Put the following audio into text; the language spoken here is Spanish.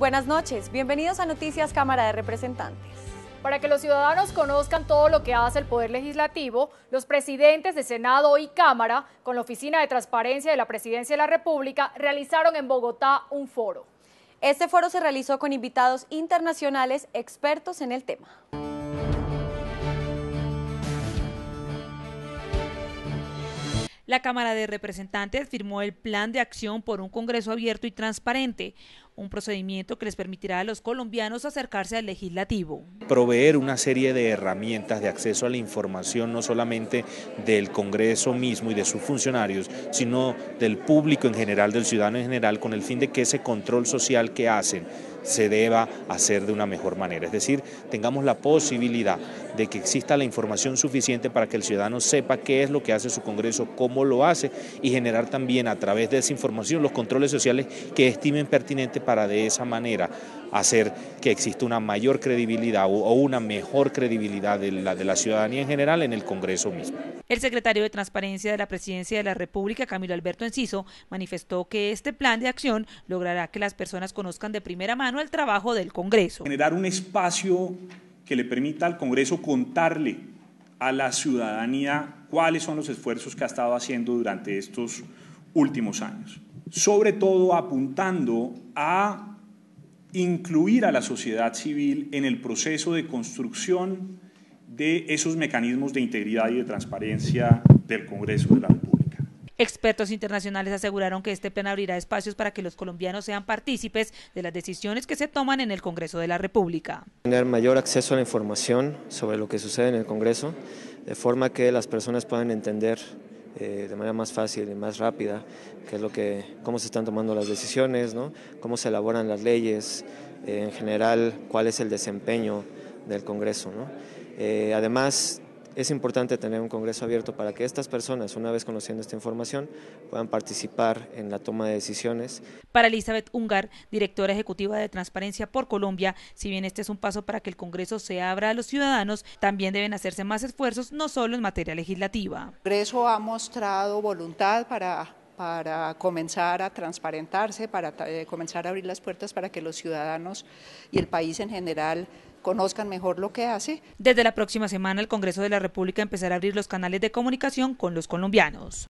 Buenas noches, bienvenidos a Noticias Cámara de Representantes. Para que los ciudadanos conozcan todo lo que hace el Poder Legislativo, los presidentes de Senado y Cámara, con la Oficina de Transparencia de la Presidencia de la República, realizaron en Bogotá un foro. Este foro se realizó con invitados internacionales expertos en el tema. La Cámara de Representantes firmó el Plan de Acción por un Congreso Abierto y Transparente, un procedimiento que les permitirá a los colombianos acercarse al legislativo. Proveer una serie de herramientas de acceso a la información no solamente del Congreso mismo y de sus funcionarios, sino del público en general, del ciudadano en general, con el fin de que ese control social que hacen se deba hacer de una mejor manera. Es decir, tengamos la posibilidad de que exista la información suficiente para que el ciudadano sepa qué es lo que hace su Congreso, cómo lo hace y generar también a través de esa información los controles sociales que estimen pertinente para de esa manera hacer que exista una mayor credibilidad o una mejor credibilidad de la, de la ciudadanía en general en el Congreso mismo. El secretario de Transparencia de la Presidencia de la República, Camilo Alberto Enciso, manifestó que este plan de acción logrará que las personas conozcan de primera mano el trabajo del Congreso. Generar un espacio que le permita al Congreso contarle a la ciudadanía cuáles son los esfuerzos que ha estado haciendo durante estos últimos años. Sobre todo apuntando a incluir a la sociedad civil en el proceso de construcción de esos mecanismos de integridad y de transparencia del Congreso de la Expertos internacionales aseguraron que este plan abrirá espacios para que los colombianos sean partícipes de las decisiones que se toman en el Congreso de la República. Tener mayor acceso a la información sobre lo que sucede en el Congreso, de forma que las personas puedan entender eh, de manera más fácil y más rápida qué es lo que, cómo se están tomando las decisiones, cómo se elaboran las leyes, eh, en general cuál es el desempeño del Congreso. Eh, además, es importante tener un Congreso abierto para que estas personas, una vez conociendo esta información, puedan participar en la toma de decisiones. Para Elizabeth Ungar, directora ejecutiva de Transparencia por Colombia, si bien este es un paso para que el Congreso se abra a los ciudadanos, también deben hacerse más esfuerzos, no solo en materia legislativa. El Congreso ha mostrado voluntad para para comenzar a transparentarse, para eh, comenzar a abrir las puertas para que los ciudadanos y el país en general conozcan mejor lo que hace. Desde la próxima semana el Congreso de la República empezará a abrir los canales de comunicación con los colombianos.